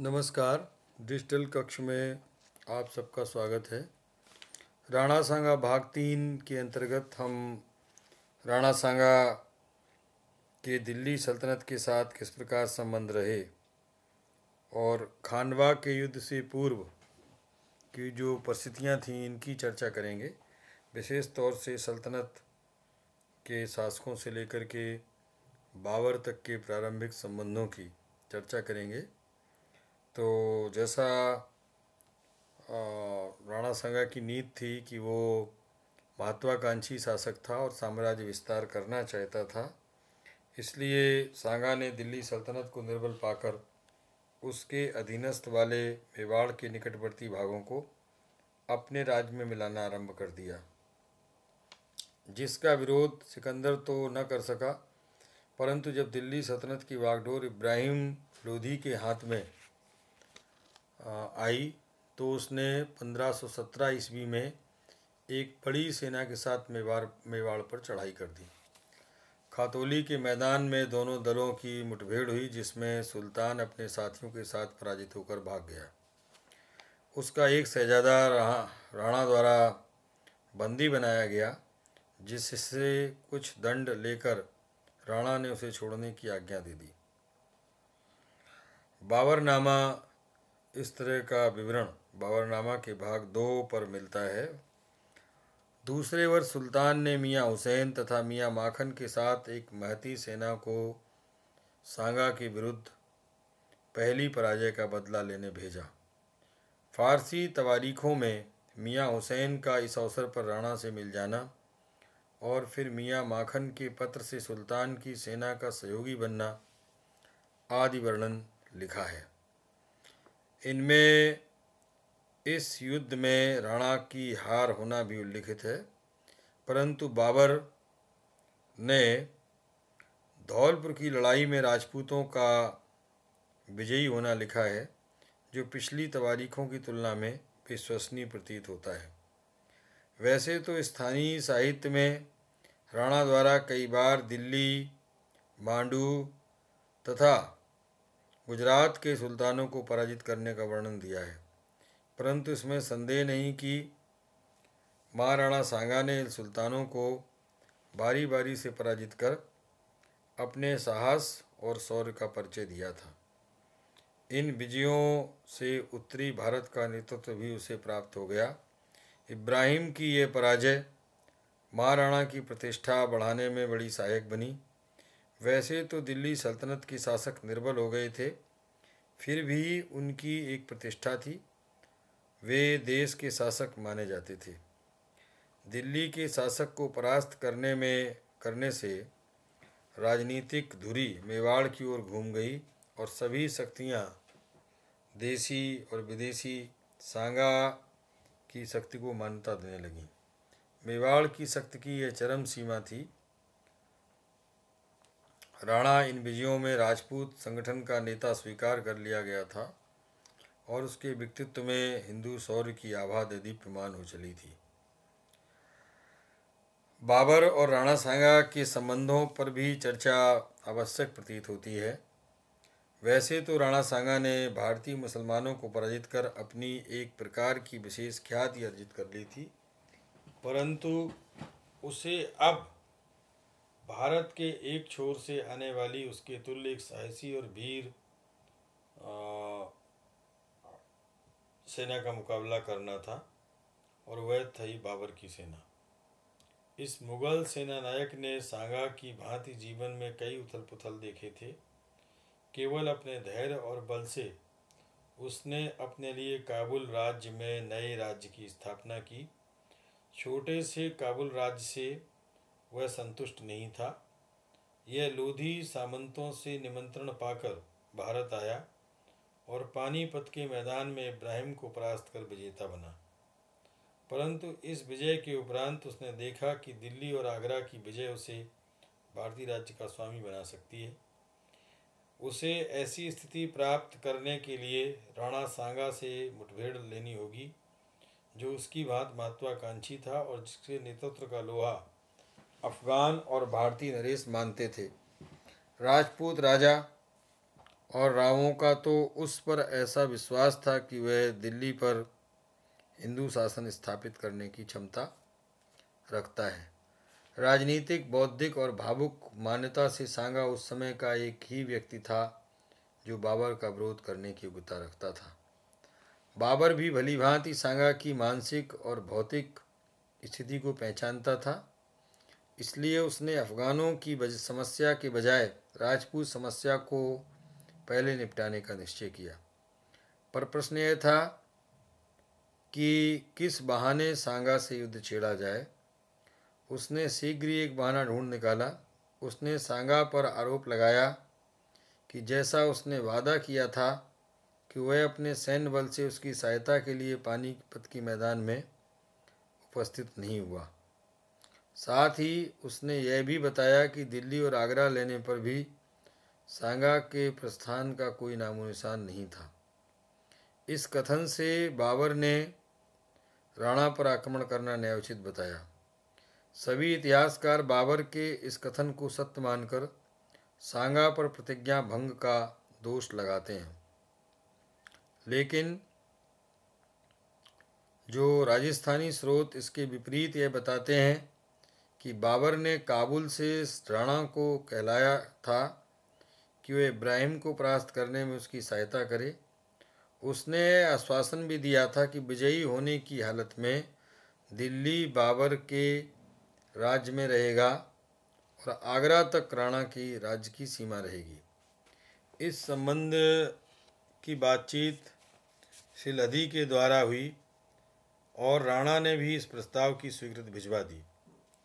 नमस्कार डिजिटल कक्ष में आप सबका स्वागत है राणा सांगा भाग तीन के अंतर्गत हम राणा सांगा के दिल्ली सल्तनत के साथ किस प्रकार संबंध रहे और खानवा के युद्ध से पूर्व की जो परिस्थितियाँ थीं इनकी चर्चा करेंगे विशेष तौर से सल्तनत के शासकों से लेकर के बाबर तक के प्रारंभिक संबंधों की चर्चा करेंगे तो जैसा राणा संगा की नीत थी कि वो महत्वाकांक्षी शासक था और साम्राज्य विस्तार करना चाहता था इसलिए सांगा ने दिल्ली सल्तनत को निर्बल पाकर उसके अधीनस्थ वाले मेवाड़ के निकटवर्ती भागों को अपने राज्य में मिलाना आरंभ कर दिया जिसका विरोध सिकंदर तो न कर सका परंतु जब दिल्ली सल्तनत की वागडोर इब्राहिम लोधी के हाथ में आई तो उसने 1517 ईस्वी में एक बड़ी सेना के साथ मेवाड़ मेवाड़ पर चढ़ाई कर दी खातोली के मैदान में दोनों दलों की मुठभेड़ हुई जिसमें सुल्तान अपने साथियों के साथ पराजित होकर भाग गया उसका एक शहजादा राणा द्वारा बंदी बनाया गया जिससे कुछ दंड लेकर राणा ने उसे छोड़ने की आज्ञा दे दी बाबरनामा इस तरह का विवरण बाबरनामा के भाग दो पर मिलता है दूसरे वर्ष सुल्तान ने मियाँ हुसैन तथा मियाँ माखन के साथ एक महती सेना को सांगा के विरुद्ध पहली पराजय का बदला लेने भेजा फारसी तवारीखों में मियाँ हुसैन का इस अवसर पर राणा से मिल जाना और फिर मियाँ माखन के पत्र से सुल्तान की सेना का सहयोगी बनना आदि वर्णन लिखा है इनमें इस युद्ध में राणा की हार होना भी उल्लिखित है परंतु बाबर ने धौलपुर की लड़ाई में राजपूतों का विजयी होना लिखा है जो पिछली तवारीखों की तुलना में विश्वसनीय प्रतीत होता है वैसे तो स्थानीय साहित्य में राणा द्वारा कई बार दिल्ली मांडू तथा गुजरात के सुल्तानों को पराजित करने का वर्णन दिया है परंतु इसमें संदेह नहीं कि महाराणा सांगा ने सुल्तानों को बारी बारी से पराजित कर अपने साहस और शौर्य का परिचय दिया था इन विजयों से उत्तरी भारत का नेतृत्व भी उसे प्राप्त हो गया इब्राहिम की ये पराजय महाराणा की प्रतिष्ठा बढ़ाने में बड़ी सहायक बनी वैसे तो दिल्ली सल्तनत के शासक निर्बल हो गए थे फिर भी उनकी एक प्रतिष्ठा थी वे देश के शासक माने जाते थे दिल्ली के शासक को परास्त करने में करने से राजनीतिक धुरी मेवाड़ की ओर घूम गई और सभी शक्तियाँ देशी और विदेशी सांगा की शक्ति को मान्यता देने लगीं मेवाड़ की शक्ति की यह चरम सीमा थी राणा इन विजयों में राजपूत संगठन का नेता स्वीकार कर लिया गया था और उसके व्यक्तित्व में हिंदू सौर्य की आभा दीप्यमान हो चली थी बाबर और राणा सांगा के संबंधों पर भी चर्चा आवश्यक प्रतीत होती है वैसे तो राणा सांगा ने भारतीय मुसलमानों को पराजित कर अपनी एक प्रकार की विशेष ख्याति अर्जित कर ली थी परंतु उसे अब भारत के एक छोर से आने वाली उसके तुल्य एक साहसी और वीर सेना का मुकाबला करना था और वह थी बाबर की सेना इस मुगल सेना नायक ने सांगा की भांति जीवन में कई उथल पुथल देखे थे केवल अपने धैर्य और बल से उसने अपने लिए काबुल राज्य में नए राज्य की स्थापना की छोटे से काबुल राज्य से वह संतुष्ट नहीं था यह लोधी सामंतों से निमंत्रण पाकर भारत आया और पानीपत के मैदान में इब्राहिम को परास्त कर विजेता बना परंतु इस विजय के उपरांत उसने देखा कि दिल्ली और आगरा की विजय उसे भारतीय राज्य का स्वामी बना सकती है उसे ऐसी स्थिति प्राप्त करने के लिए राणा सांगा से मुठभेड़ लेनी होगी जो उसकी भांत महत्वाकांक्षी था और जिसके नेतृत्व का लोहा अफगान और भारतीय नरेश मानते थे राजपूत राजा और रावों का तो उस पर ऐसा विश्वास था कि वह दिल्ली पर हिंदू शासन स्थापित करने की क्षमता रखता है राजनीतिक बौद्धिक और भावुक मान्यता से सांगा उस समय का एक ही व्यक्ति था जो बाबर का विरोध करने की योग्यता रखता था बाबर भी भलीभांति सांगा की मानसिक और भौतिक स्थिति को पहचानता था इसलिए उसने अफ़गानों की समस्या के बजाय राजपूत समस्या को पहले निपटाने का निश्चय किया पर प्रश्न यह था कि किस बहाने सांगा से युद्ध छेड़ा जाए उसने शीघ्र ही एक बहाना ढूंढ निकाला उसने सांगा पर आरोप लगाया कि जैसा उसने वादा किया था कि वह अपने सैन्य बल से उसकी सहायता के लिए पानीपत के मैदान में उपस्थित नहीं हुआ साथ ही उसने यह भी बताया कि दिल्ली और आगरा लेने पर भी सांगा के प्रस्थान का कोई नामो निशान नहीं था इस कथन से बाबर ने राणा पर आक्रमण करना न्यायोचित बताया सभी इतिहासकार बाबर के इस कथन को सत्य मानकर सांगा पर प्रतिज्ञा भंग का दोष लगाते हैं लेकिन जो राजस्थानी स्रोत इसके विपरीत यह बताते हैं कि बाबर ने काबुल से राणा को कहलाया था कि वह इब्राहिम को परास्त करने में उसकी सहायता करे उसने आश्वासन भी दिया था कि विजयी होने की हालत में दिल्ली बाबर के राज्य में रहेगा और आगरा तक राणा की राज्य की सीमा रहेगी इस संबंध की बातचीत श्री लधी के द्वारा हुई और राणा ने भी इस प्रस्ताव की स्वीकृति भिजवा दी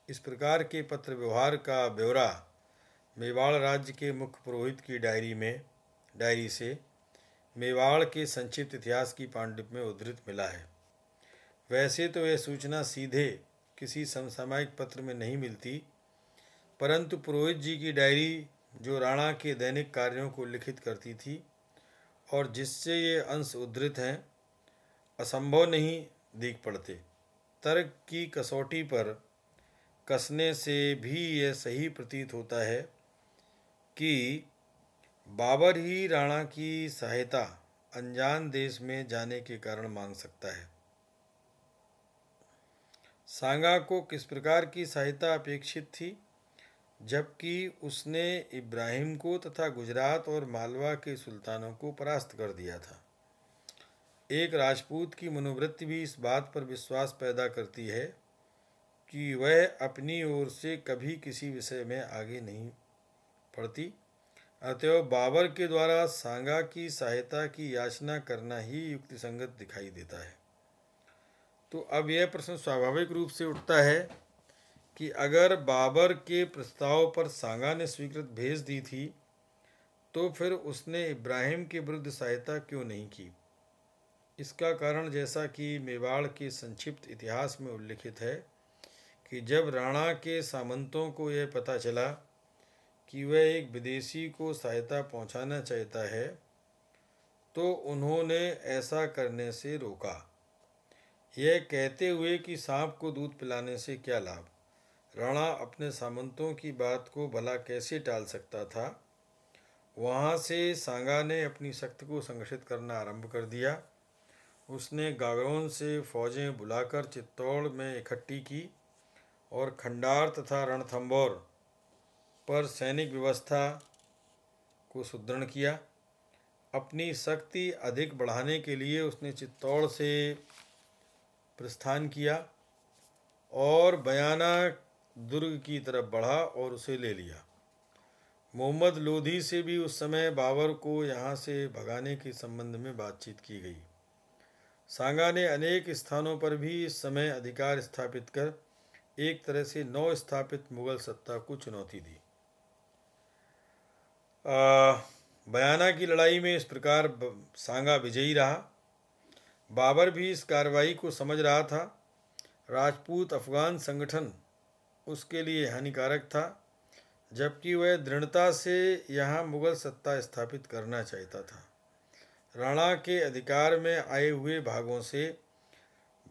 इस प्रकार के पत्र व्यवहार का ब्यौरा मेवाड़ राज्य के मुख्य पुरोहित की डायरी में डायरी से मेवाड़ के संक्षिप्त इतिहास की पांडिप में उद्धृत मिला है वैसे तो यह सूचना सीधे किसी समसामयिक पत्र में नहीं मिलती परंतु पुरोहित जी की डायरी जो राणा के दैनिक कार्यों को लिखित करती थी और जिससे ये अंश उद्धृत हैं असंभव नहीं दीख पड़ते तर्क की कसौटी पर कसने से भी यह सही प्रतीत होता है कि बाबर ही राणा की सहायता अनजान देश में जाने के कारण मांग सकता है सांगा को किस प्रकार की सहायता अपेक्षित थी जबकि उसने इब्राहिम को तथा गुजरात और मालवा के सुल्तानों को परास्त कर दिया था एक राजपूत की मनोवृत्ति भी इस बात पर विश्वास पैदा करती है कि वह अपनी ओर से कभी किसी विषय में आगे नहीं पढ़ती अतएव बाबर के द्वारा सांगा की सहायता की याचना करना ही युक्तिसंगत दिखाई देता है तो अब यह प्रश्न स्वाभाविक रूप से उठता है कि अगर बाबर के प्रस्ताव पर सांगा ने स्वीकृत भेज दी थी तो फिर उसने इब्राहिम के विरुद्ध सहायता क्यों नहीं की इसका कारण जैसा कि मेवाड़ के संक्षिप्त इतिहास में उल्लिखित है कि जब राणा के सामंतों को यह पता चला कि वह एक विदेशी को सहायता पहुंचाना चाहता है तो उन्होंने ऐसा करने से रोका यह कहते हुए कि सांप को दूध पिलाने से क्या लाभ राणा अपने सामंतों की बात को भला कैसे टाल सकता था वहाँ से सांगा ने अपनी शक्ति को संगठित करना आरंभ कर दिया उसने गागरौन से फौजें बुलाकर चित्तौड़ में इकट्ठी की और खंडार तथा रणथंबोर पर सैनिक व्यवस्था को सुदृढ़ किया अपनी शक्ति अधिक बढ़ाने के लिए उसने चित्तौड़ से प्रस्थान किया और बयाना दुर्ग की तरफ बढ़ा और उसे ले लिया मोहम्मद लोधी से भी उस समय बाबर को यहाँ से भगाने के संबंध में बातचीत की गई सांगा ने अनेक स्थानों पर भी इस समय अधिकार स्थापित कर एक तरह से नौ स्थापित मुगल सत्ता को चुनौती दी आ, बयाना की लड़ाई में इस प्रकार सांगा विजयी रहा बाबर भी इस कार्रवाई को समझ रहा था राजपूत अफगान संगठन उसके लिए हानिकारक था जबकि वह दृढ़ता से यहाँ मुगल सत्ता स्थापित करना चाहता था राणा के अधिकार में आए हुए भागों से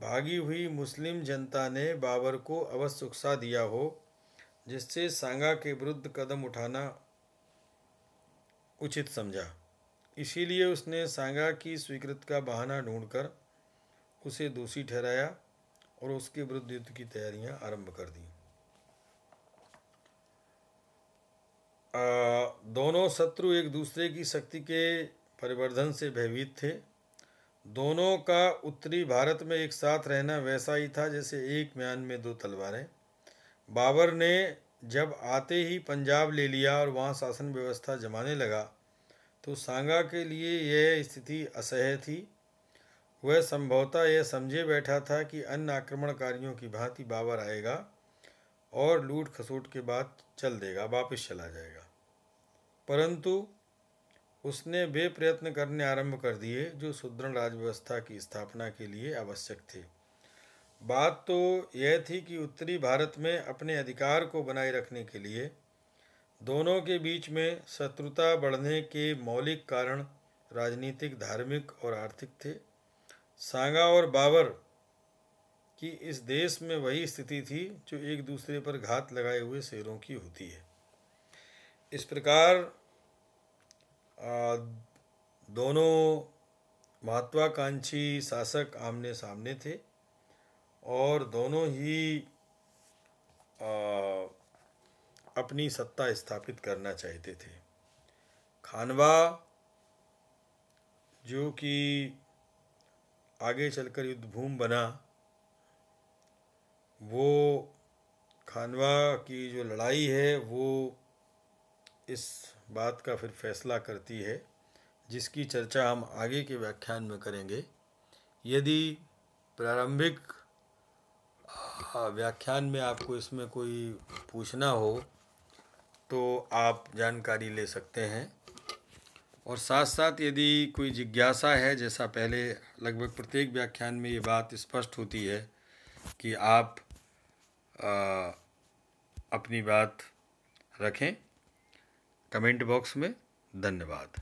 भागी हुई मुस्लिम जनता ने बाबर को अवश्य उकसा दिया हो जिससे सांगा के विरुद्ध कदम उठाना उचित समझा इसीलिए उसने सांगा की स्वीकृत का बहाना ढूंढकर उसे दोषी ठहराया और उसके विरुद्ध युद्ध की तैयारियां आरंभ कर दी दोनों शत्रु एक दूसरे की शक्ति के परिवर्धन से भयभीत थे दोनों का उत्तरी भारत में एक साथ रहना वैसा ही था जैसे एक म्यान में दो तलवारें बाबर ने जब आते ही पंजाब ले लिया और वहाँ शासन व्यवस्था जमाने लगा तो सांगा के लिए यह स्थिति असह्य थी वह संभवतः यह समझे बैठा था कि अन्य आक्रमणकारियों की भांति बाबर आएगा और लूट खसूट के बाद चल देगा वापस चला जाएगा परंतु उसने वे प्रयत्न करने आरंभ कर दिए जो सुदृढ़ राज्य व्यवस्था की स्थापना के लिए आवश्यक थे बात तो यह थी कि उत्तरी भारत में अपने अधिकार को बनाए रखने के लिए दोनों के बीच में शत्रुता बढ़ने के मौलिक कारण राजनीतिक धार्मिक और आर्थिक थे सांगा और बाबर की इस देश में वही स्थिति थी जो एक दूसरे पर घात लगाए हुए शेरों की होती है इस प्रकार दोनों महत्वाकांक्षी शासक आमने सामने थे और दोनों ही आ, अपनी सत्ता स्थापित करना चाहते थे खानवा जो कि आगे चलकर युद्धभूमि बना वो खानवा की जो लड़ाई है वो इस बात का फिर फैसला करती है जिसकी चर्चा हम आगे के व्याख्यान में करेंगे यदि प्रारंभिक व्याख्यान में आपको इसमें कोई पूछना हो तो आप जानकारी ले सकते हैं और साथ साथ यदि कोई जिज्ञासा है जैसा पहले लगभग प्रत्येक व्याख्यान में ये बात स्पष्ट होती है कि आप आ, अपनी बात रखें कमेंट बॉक्स में धन्यवाद